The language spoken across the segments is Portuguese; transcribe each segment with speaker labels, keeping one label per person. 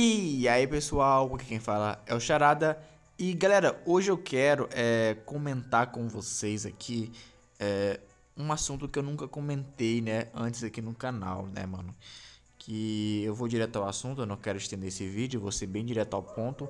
Speaker 1: E aí pessoal, aqui quem fala é o Charada E galera, hoje eu quero é, comentar com vocês aqui é, um assunto que eu nunca comentei né, antes aqui no canal né mano Que eu vou direto ao assunto, eu não quero estender esse vídeo, vou ser bem direto ao ponto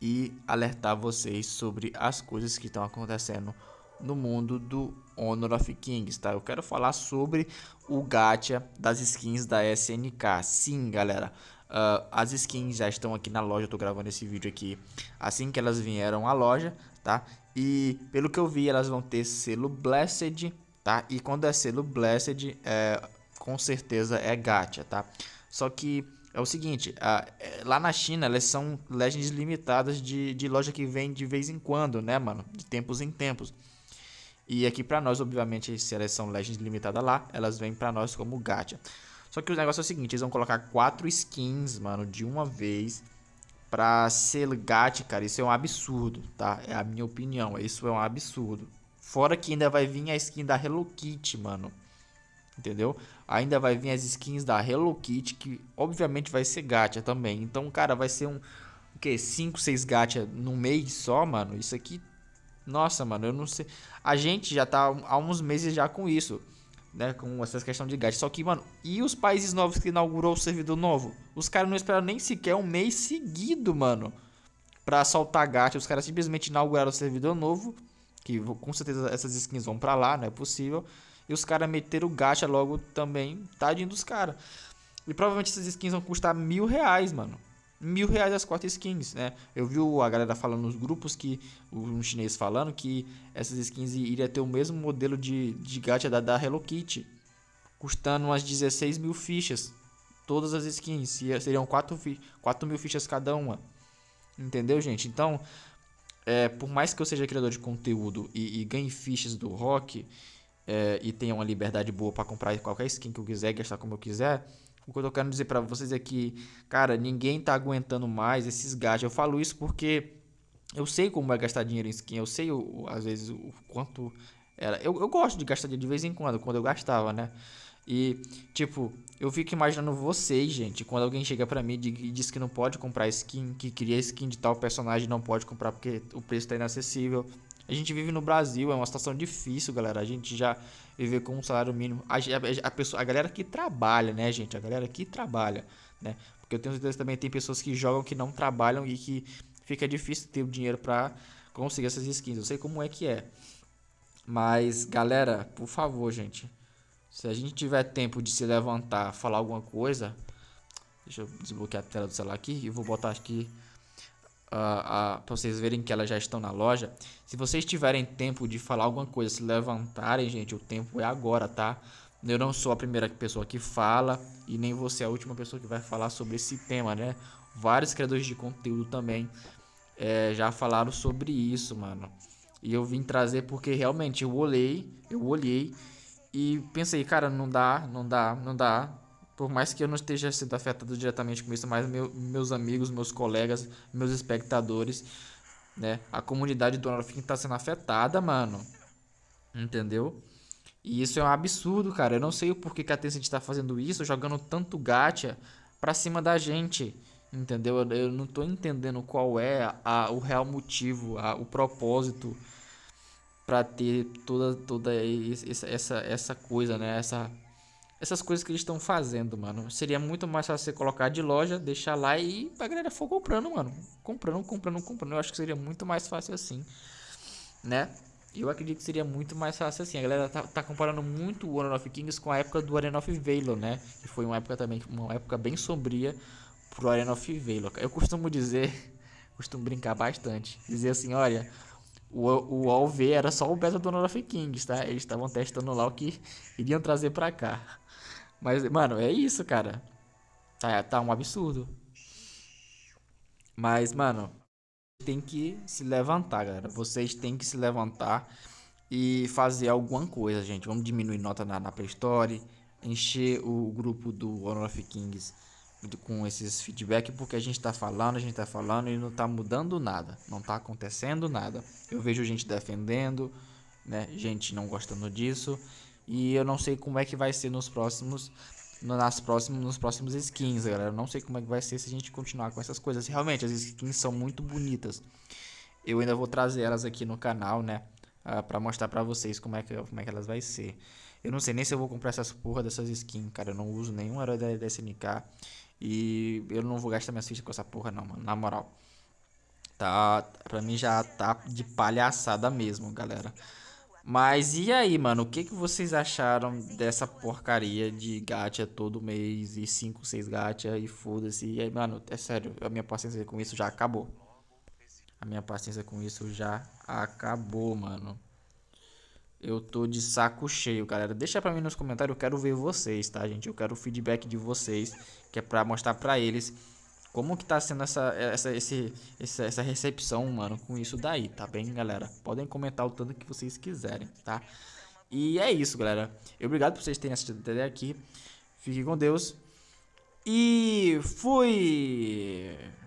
Speaker 1: E alertar vocês sobre as coisas que estão acontecendo no mundo do Honor of Kings, tá? Eu quero falar sobre o gacha das skins da SNK. Sim, galera. Uh, as skins já estão aqui na loja, eu tô gravando esse vídeo aqui assim que elas vieram à loja, tá? E pelo que eu vi, elas vão ter selo Blessed, tá? E quando é selo Blessed, é, com certeza é gacha, tá? Só que é o seguinte, é, lá na China elas são legends limitadas de, de loja que vem de vez em quando, né, mano? De tempos em tempos. E aqui para nós, obviamente, se elas são legends limitadas lá, elas vêm para nós como gacha. Só que o negócio é o seguinte, eles vão colocar quatro skins, mano, de uma vez pra Selgat, cara. Isso é um absurdo, tá? É a minha opinião, isso é um absurdo. Fora que ainda vai vir a skin da Hello Kitty, mano. Entendeu? Ainda vai vir as skins da Hello Kitty, que obviamente vai ser gacha também. Então, cara, vai ser um... O quê? 5, 6 gacha no mês só, mano? Isso aqui... Nossa, mano, eu não sei. A gente já tá há uns meses já com isso né? Com essas questões de gadget. Só que, mano, e os países novos que inaugurou o servidor novo? Os caras não esperaram nem sequer um mês seguido, mano, pra soltar gacha. Os caras simplesmente inauguraram o servidor novo, que com certeza essas skins vão pra lá, não é possível. E os caras meteram gacha logo também, tadinho dos caras. E provavelmente essas skins vão custar mil reais, mano mil reais as quatro skins, né? Eu vi a galera falando nos grupos que um chinês falando que essas skins iria ter o mesmo modelo de, de gacha da, da Hello Kitty, custando umas 16 mil fichas. Todas as skins seriam 4, 4 mil fichas cada uma. Entendeu, gente? Então, é, por mais que eu seja criador de conteúdo e, e ganhe fichas do rock é, e tenha uma liberdade boa para comprar qualquer skin que eu quiser, gastar como eu quiser, o que eu tô querendo dizer para vocês é que, cara, ninguém tá aguentando mais esses gastos. Eu falo isso porque eu sei como é gastar dinheiro em skin, eu sei, o, às vezes, o quanto era. Eu, eu gosto de gastar dinheiro de vez em quando, quando eu gastava, né? E, tipo, eu fico imaginando vocês, gente, quando alguém chega para mim e diz que não pode comprar skin, que queria skin de tal personagem, não pode comprar porque o preço tá inacessível. A gente vive no Brasil, é uma situação difícil, galera. A gente já viver com um salário mínimo. A, a, a, pessoa, a galera que trabalha, né, gente? A galera que trabalha, né? Porque eu tenho certeza que também tem pessoas que jogam que não trabalham e que fica difícil ter o dinheiro para conseguir essas skins. Eu sei como é que é. Mas, galera, por favor, gente. Se a gente tiver tempo de se levantar, falar alguma coisa. Deixa eu desbloquear a tela do celular aqui e vou botar aqui uh, uh, para vocês verem que elas já estão na loja. Se vocês tiverem tempo de falar alguma coisa, se levantarem, gente, o tempo é agora, tá? Eu não sou a primeira pessoa que fala e nem você é a última pessoa que vai falar sobre esse tema, né? Vários criadores de conteúdo também é, já falaram sobre isso, mano. E eu vim trazer porque realmente eu olhei, eu olhei e pensei, cara, não dá, não dá, não dá por mais que eu não esteja sendo afetado diretamente com isso, mas meu, meus amigos, meus colegas, meus espectadores, né? A comunidade do Norfin tá sendo afetada, mano. Entendeu? E isso é um absurdo, cara. Eu não sei o porquê que a Tencent tá fazendo isso, jogando tanto gacha pra cima da gente. Entendeu? Eu, não tô entendendo qual é a, o real motivo, a, o propósito para ter toda toda essa essa coisa, né? Essa essas coisas que eles estão fazendo, mano. Seria muito mais fácil você colocar de loja, deixar lá e a galera for comprando, mano. Comprando, comprando, comprando. Eu acho que seria muito mais fácil assim, né? Eu acredito que seria muito mais fácil assim. A galera tá, tá comparando muito o Honor of Kings com a época do Arena of Valor, né? Que foi uma época também, uma época bem sombria pro Arena of Valor. Eu costumo dizer, costumo brincar bastante, dizer assim, olha, o, o AOV era só o beta do Honor of Kings, tá? Eles estavam testando lá o que iriam trazer para cá. Mas, mano, é isso, cara. Tá, tá um absurdo. Mas, mano, tem que se levantar, galera. Vocês têm que se levantar e fazer alguma coisa, gente. Vamos diminuir nota na, na Play encher o grupo do Honor of Kings com esses feedback, porque a gente tá falando, a gente tá falando e não tá mudando nada, não tá acontecendo nada. Eu vejo gente defendendo, né? Gente não gostando disso. E eu não sei como é que vai ser nos próximos nas próximos, nos próximos skins, galera. Eu não sei como é que vai ser se a gente continuar com essas coisas. Realmente, as skins são muito bonitas. Eu ainda vou trazer elas aqui no canal, né? Uh, pra mostrar pra vocês como é, que, como é que elas vai ser. Eu não sei nem se eu vou comprar essas porra dessas skins, cara. Eu não uso nenhum herói da, da SNK. E eu não vou gastar minha ficha com essa porra, não, mano. Na moral. Tá, pra mim já tá de palhaçada mesmo, galera. Mas e aí, mano? O que, que vocês acharam dessa porcaria de gacha todo mês e 5, 6 gacha e foda-se? E aí, mano, é sério, a minha paciência com isso já acabou. A minha paciência com isso já acabou, mano. Eu tô de saco cheio, galera. Deixa pra mim nos comentários, eu quero ver vocês, tá, gente? Eu quero o feedback de vocês, que é pra mostrar pra eles como que tá sendo essa, essa, esse, essa, essa recepção, mano, com isso daí, tá bem, galera? Podem comentar o tanto que vocês quiserem, tá? E é isso, galera. Obrigado por vocês terem assistido até aqui. Fiquem com Deus. E fui!